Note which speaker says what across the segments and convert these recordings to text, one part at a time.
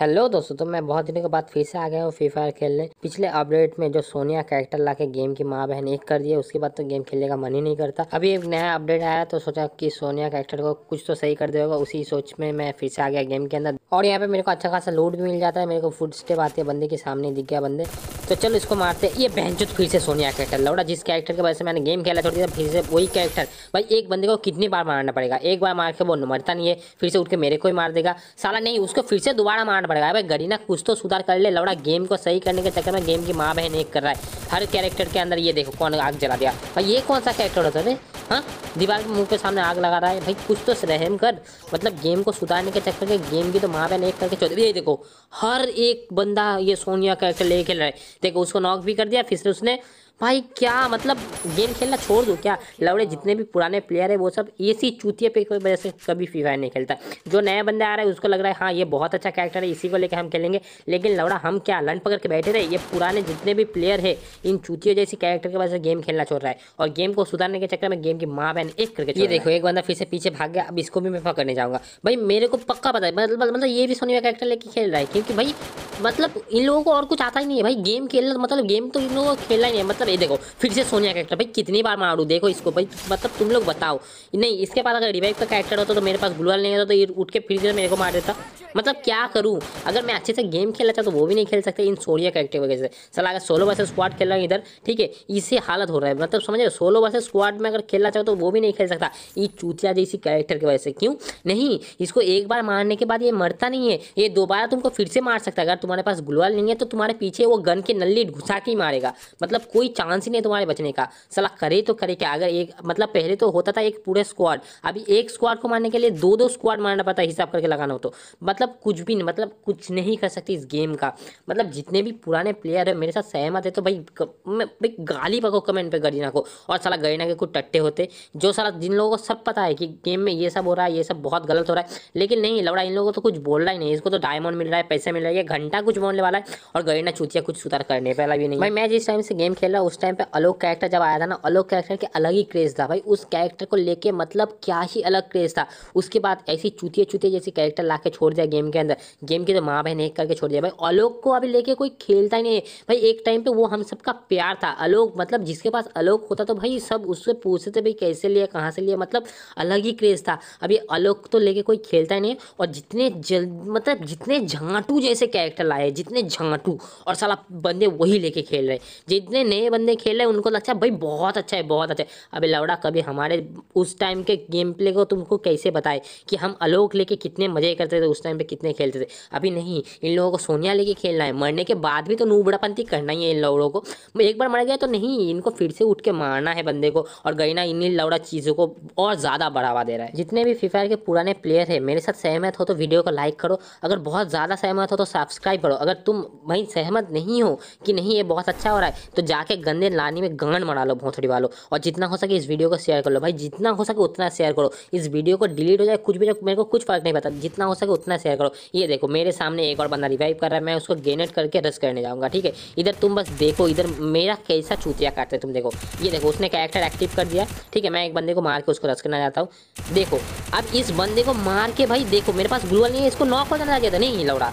Speaker 1: hello दोस्तों तो मैं बहुत दिनों के बाद फिर से आ गया हूँ फ्री फायर खेलने पिछले अपडेट में जो सोनिया कैरेक्टर लाके गेम की माँ बहन एक कर दिया उसके बाद तो गेम खेलने का मन ही नहीं करता अभी एक नया अपडेट आया तो सोचा कि सोनिया कैरेक्टर को कुछ तो सही कर देगा उसी सोच में मैं फिर से आ गया गेम के अंदर और यहाँ पे मेरे को अच्छा खासा लूट भी मिल जाता है मेरे को फुट स्टेप आते है बंदे के सामने दिख गया बंदे तो चलो इसको मारते ये बहनचुत फिर से सोनिया कैरेक्टर लौड़ा जिस कैरेक्टर के वजह से मैंने गेम खेला छोड़ दिया फिर से वही कैरेक्टर भाई एक बंदे को कितनी बार मारना पड़ेगा एक बार मार के वो मरता नहीं है फिर से उठ के मेरे को ही मार देगा साला नहीं उसको फिर से दोबारा मारना पड़ेगा भाई गरीना कुछ तो सुधार कर ले लौड़ा गेम को सही करने के चक्कर में गेम की माँ बहन एक कर रहा है हर कैरेक्टर के अंदर ये देखो कौन आग जला दिया भाई ये कौन सा कैरेक्टर होता है हाँ दीवार के मुंह के सामने आग लगा रहा है भाई कुछ तो रहम कर मतलब गेम को सुधारने के चक्कर के गेम भी तो माँ पे एक करके चौधरी ये देखो हर एक बंदा ये सोनिया करके ले खेल रहा है देखो उसको नॉक भी कर दिया फिर से उसने भाई क्या मतलब गेम खेलना छोड़ दो क्या लवड़े जितने भी पुराने प्लेयर है वो सब इसी चूतिए पे की वजह से कभी फ्री फायर नहीं खेलता जो नया बंदा आ रहा है उसको लग रहा है हाँ ये बहुत अच्छा कैरेक्टर है इसी को लेकर हम खेलेंगे लेकिन लवड़ा हम क्या लंड पकड़ के बैठे रहे ये पुराने जितने भी प्लेयर है इन चूतियों जैसी कैरेक्टर की वजह से गेम खेलना छोड़ रहा है और गेम को सुधारने के चक्कर में गेम की माँ बहन एक करके ये देखो एक बंदा फिर से पीछे भाग गया अब इसको भी मैं पकड़ने जाऊँगा भाई मेरे को पक्का पता है मतलब मतलब ये भी सोनी का कैरेक्टर लेके खेल रहा है क्योंकि भाई मतलब इन लोगों को और कुछ आता ही नहीं है भाई गेम खेलना मतलब गेम तो इन लोगों को खेलना ही नहीं है मतलब मतलब ये देखो फिर से सोनिया कैरेक्टर भाई कितनी बार मारू देखो इसको भाई मतलब तुम लोग बताओ नहीं इसके पास अगर रिवाइव का कैरेक्टर होता तो, तो मेरे पास ग्लूअल नहीं होता तो, तो ये उठ के फिर से मेरे को मार देता मतलब क्या करूँ अगर मैं अच्छे से गेम खेलना चाहता तो वो भी नहीं खेल सकते इन सोलिया कैरेक्टर वगैरह से सला अगर सोलो वर्सेज स्क्वाड खेल रहा है इधर ठीक है इसे हालत हो रहा है मतलब समझ सोलो वर्सेज स्क्वाड में अगर खेलना चाहो तो वो भी नहीं खेल सकता ये चूतिया जैसी कैरेक्टर की वजह से क्यों नहीं इसको एक बार मारने के बाद ये मरता नहीं है ये दोबारा तुमको फिर से मार सकता है अगर तुम्हारे पास गुलवाल नहीं है तो तुम्हारे पीछे वो गन के नल्ली घुसा के ही मारेगा मतलब कोई चांस ही नहीं तुम्हारे बचने का सलाह करे तो करे क्या अगर एक मतलब पहले तो होता था एक पूरे स्क्वाड अभी एक स्क्वाड को मारने के लिए दो दो स्क्वाड मारना पड़ता है हिसाब करके लगाना हो तो मतलब मतलब कुछ भी नहीं मतलब कुछ नहीं कर सकती इस गेम का मतलब जितने भी पुराने प्लेयर है मेरे साथ सहमत है तो भाई मैं भाई गाली पको कमेंट पे गरीना को और साला गरीना के कुछ टट्टे होते जो साला जिन लोगों को सब पता है कि गेम में ये सब हो रहा है ये सब बहुत गलत हो रहा है लेकिन नहीं लौड़ा इन लोगों को तो कुछ बोल रहा ही नहीं इसको तो डायमंड मिल रहा है पैसे मिल रहा है घंटा कुछ बोलने वाला है और गरीना चूतिया कुछ सुधार करने पहला भी नहीं भाई मैं जिस टाइम से गेम खेल रहा उस टाइम पर अलोक कैरेक्टर जब आया था ना अलोक कैरेक्टर के अलग ही क्रेज़ था भाई उस कैरेक्टर को लेकर मतलब क्या ही अलग क्रेज़ था उसके बाद ऐसी चूतिया चूतिया जैसी कैरेक्टर ला छोड़ दिया गेम के अंदर गेम के तो माँ बहन एक करके छोड़ दिया भाई अलोक को अभी लेके कोई खेलता ही नहीं है भाई एक टाइम पे वो हम सबका प्यार था अलोक मतलब जिसके पास अलोक होता तो भाई सब उससे पूछते थे भाई कैसे लिया कहाँ से लिया मतलब अलग ही क्रेज़ था अभी अलोक तो लेके कोई खेलता ही नहीं और जितने जल मतलब जितने झाँटू जैसे कैरेक्टर लाए जितने झाँटू और सारा बंदे वही लेके खेल रहे जितने नए बंदे खेल रहे उनको लगता है भाई बहुत अच्छा है बहुत अच्छा है अभी लौड़ा कभी हमारे उस टाइम के गेम प्ले को तुमको कैसे बताए कि हम अलोक लेके कितने मज़े करते थे उस टाइम पे पे कितने खेलते थे अभी नहीं इन लोगों को सोनिया लेके खेलना है मरने के बाद भी तो नूबड़ापंथी करना ही है इन लोगों को एक बार मर गया तो नहीं इनको फिर से उठ के मारना है बंदे को और गई ना इन्हीं लौड़ा चीज़ों को और ज़्यादा बढ़ावा दे रहा है जितने भी फ्री फायर के पुराने प्लेयर है मेरे साथ सहमत हो तो वीडियो को लाइक करो अगर बहुत ज़्यादा सहमत हो तो सब्सक्राइब करो अगर तुम भाई सहमत नहीं हो कि नहीं ये बहुत अच्छा हो रहा है तो जाके गंदे लानी में गंगन मरा लो भोंसड़ी वालों और जितना हो सके इस वीडियो को शेयर कर लो भाई जितना हो सके उतना शेयर करो इस वीडियो को डिलीट हो जाए कुछ भी मेरे को कुछ फर्क नहीं पता जितना हो सके उतना शेयर करो ये देखो मेरे सामने एक और बंदा रिवाइव कर रहा है मैं उसको गेनेट करके रस करने जाऊँगा ठीक है इधर तुम बस देखो इधर मेरा कैसा चूतिया काटते तुम देखो ये देखो उसने कैरेक्टर एक्टिव कर दिया ठीक है मैं एक बंदे को मार के उसको रस करना चाहता हूँ देखो अब इस बंदे को मार के भाई देखो मेरे पास ग्लूअल नहीं है इसको नॉक हो जाना चाहिए नहीं लौड़ा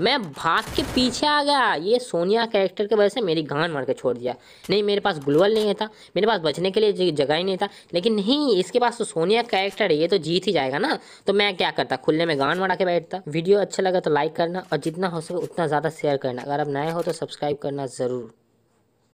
Speaker 1: मैं भाग के पीछे आ गया ये सोनिया कैरेक्टर के वजह से मेरी गान मार के छोड़ दिया नहीं मेरे पास गुलवल नहीं था मेरे पास बचने के लिए जगह ही नहीं था लेकिन नहीं इसके पास तो सोनिया कैरेक्टर है ये तो जीत ही जाएगा ना तो मैं क्या करता खुलने में गान मरा के बैठता वीडियो अच्छा लगा तो लाइक करना और जितना हो सके उतना ज़्यादा शेयर करना अगर आप नए हो तो सब्सक्राइब करना ज़रूर